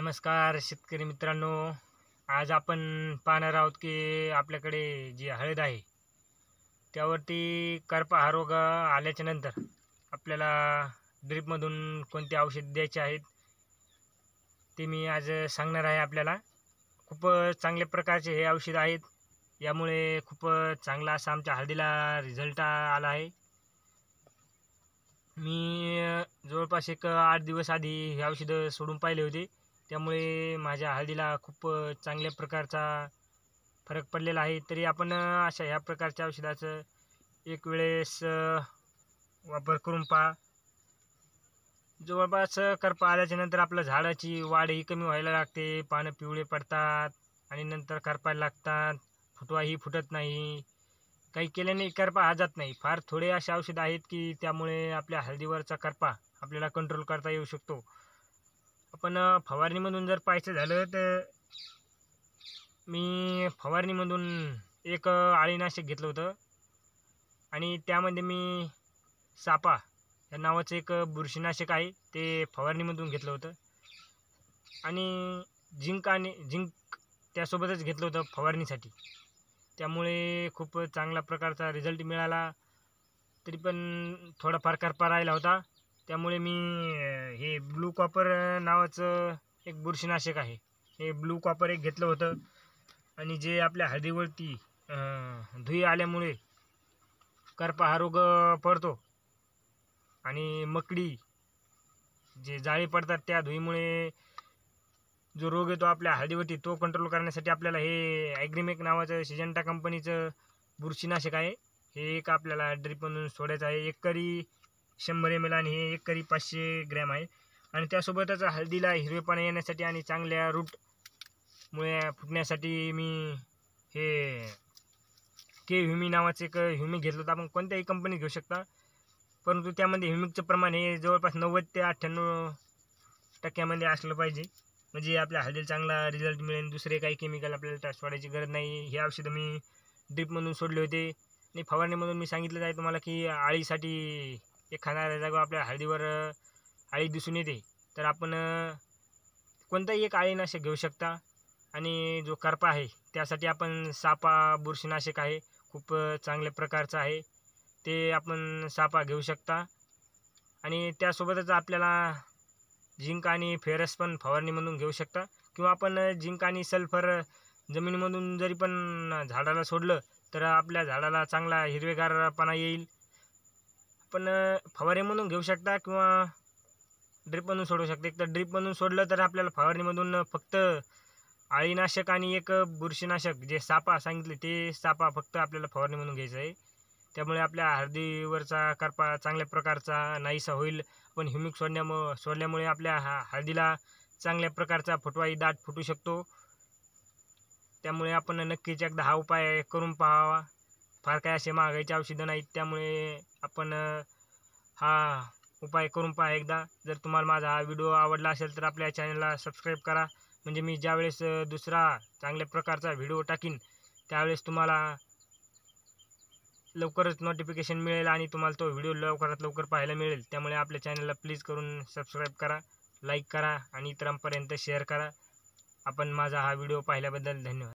नमस्कार शेतकरी मित्रांनो आज आपण पाहणार आहोत की आपल्याकडे जी हळद आहे त्यावरती करपा हा रोग आल्याच्या नंतर आपल्याला ड्रीपमधून कोणते औषध द्यायचे आहेत ते मी आज सांगणार आहे आपल्याला खूप चांगल्या प्रकारचे हे औषध आहेत यामुळे खूप चांगला असा आमच्या हळदीला रिझल्ट आला आहे मी जवळपास एक आठ दिवस आधी हे औषधं सोडून पाहिले होते त्यामुळे माझ्या हळदीला खूप चांगल्या प्रकारचा फरक पडलेला आहे तरी आपण अशा ह्या प्रकारच्या औषधाचं एक वेळेस वापर करून पहा जवळपास करपा आल्याच्यानंतर आपलं झाडाची वाढ ही कमी व्हायला लागते पानं पिवळे पडतात आणि नंतर करपायला लागतात फुटवाही फुटत नाही काही केल्याने करपा हा जात नाही फार थोडे असे औषधं आहेत की त्यामुळे आपल्या हळदीवरचा करपा आपल्याला कंट्रोल करता येऊ शकतो आपण फवारणीमधून जर पाहायचं झालं तर मी फवारणीमधून एक आळीनाशक घेतलं होतं आणि त्यामध्ये मी सापा या नावाचं एक बुरशीनाशक आहे ते फवारणीमधून घेतलं होतं आणि जिंक आणि जिंक त्यासोबतच घेतलं होतं फवारणीसाठी त्यामुळे खूप चांगला प्रकारचा रिझल्ट मिळाला तरी पण थोडाफार करपा राहिला होता त्यामुळे मी हे ब्लू कॉपर नावाचं एक बुरशीनाशक आहे हे ब्लू कॉपर एक घेतलं होतं आणि जे आपल्या हळदीवरती धुई आल्यामुळे करपा हा रोग पडतो आणि मकडी जे जाळी पडतात त्या धुईमुळे जो रोग येतो आपल्या हळदीवरती तो कंट्रोल करण्यासाठी आपल्याला हे ॲग्रीमेक नावाचं शिजंटा कंपनीचं बुरशीनाशक आहे हे एक आपल्याला ड्रिप सोडायचं आहे एक करी शंभर एम एल आणि हे एक करी पाचशे ग्रॅम आहे आणि त्यासोबतच हळदीला हिरवेपणा येण्यासाठी आणि चांगल्या रूटमुळे फुटण्यासाठी मी हे के ह्युमी नावाचं एक ह्युमी घेतलं होतं आपण कोणत्याही कंपनीत घेऊ शकता परंतु त्यामध्ये ह्युमिकचं प्रमाण हे जवळपास नव्वद ते अठ्ठ्याण्णव टक्क्यामध्ये असलं पाहिजे म्हणजे आपल्या हळदीला चांगला रिझल्ट मिळेल दुसरे काही केमिकल आपल्याला टास्ट वाढायची गरज नाही हे औषधं मी ड्रिपमधून सोडले होते आणि फवारणीमधून मी सांगितलं आहे तुम्हाला की आळीसाठी हे खाणाऱ्या जागा आपल्या हळदीवर आळी दिसून येते तर आपण कोणताही एक आळीनाशक घेऊ शकता आणि जो करपा आहे त्यासाठी आपण सापा बुरशीनाशक आहे खूप चांगल्या प्रकारचं आहे ते आपण सापा घेऊ शकता आणि त्यासोबतच आपल्याला जिंक आणि फेरस पण फवारणीमधून घेऊ शकता किंवा आपण जिंक आणि सल्फर जमिनीमधून जरी पण झाडाला सोडलं तर आपल्या झाडाला चांगला हिरवेगारपणा येईल आपण म्हणून घेऊ शकता किंवा ड्रिपमधून सोडू शकता एक तर ड्रिपमधून सोडलं तर आपल्याला फवारणीमधून फक्त आळीनाशक आणि एक बुरशीनाशक जे सापा सांगितले ते सापा फक्त आपल्याला फवारणीमधून घ्यायचं आहे त्यामुळे आपल्या हळदीवरचा करपा चांगल्या प्रकारचा नाहीसा होईल पण ह्युमिक सोडण्यामुळं सोडल्यामुळे आपल्या हा हळदीला चांगल्या प्रकारचा फुटवाई दाट फुटू शकतो त्यामुळे आपण नक्कीच एकदा हा उपाय करून पाहावा फार काय असे महागाईची औषधं नाहीत त्यामुळे आपण हा उपाय करून पहा एकदा जर तुम्हाला माझा हा व्हिडिओ आवडला असेल तर आपल्या चॅनलला सबस्क्राईब करा म्हणजे मी ज्यावेळेस दुसरा चांगल्या प्रकारचा व्हिडिओ टाकीन त्यावेळेस तुम्हाला लवकरच नोटिफिकेशन मिळेल आणि तुम्हाला तो व्हिडिओ लवकरात लवकर पाहायला मिळेल त्यामुळे आपल्या चॅनलला प्लीज करून सबस्क्राईब करा लाईक करा आणि इतरांपर्यंत शेअर करा आपण माझा हा व्हिडिओ पाहिल्याबद्दल धन्यवाद